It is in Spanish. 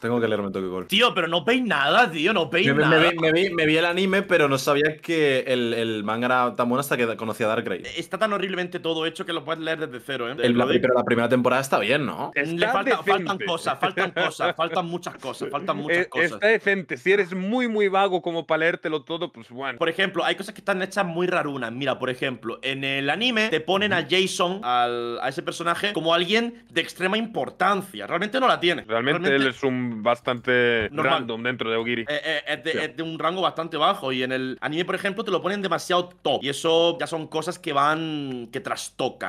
Tengo que leerme Tokyo Tío, pero no veis nada, tío, no veis nada. Me, vi, el anime, pero no sabía que el, manga era tan bueno hasta que conocí a Darkrai. Está tan horriblemente todo hecho que lo puedes leer desde cero, ¿eh? pero la primera temporada está bien, ¿no? Le faltan cosas, faltan cosas, faltan muchas cosas, faltan eh, muchas cosas. Está decente. Si eres muy, muy vago como para leértelo todo, pues bueno. Por ejemplo, hay cosas que están hechas muy rarunas. Mira, por ejemplo, en el anime te ponen a Jason, al, a ese personaje, como alguien de extrema importancia. Realmente no la tiene. Realmente, Realmente él es un bastante random dentro de Ogiri. Eh, eh, es, de, un rango bastante bajo y en el anime, por ejemplo, te lo ponen demasiado top y eso ya son cosas que van, que trastocan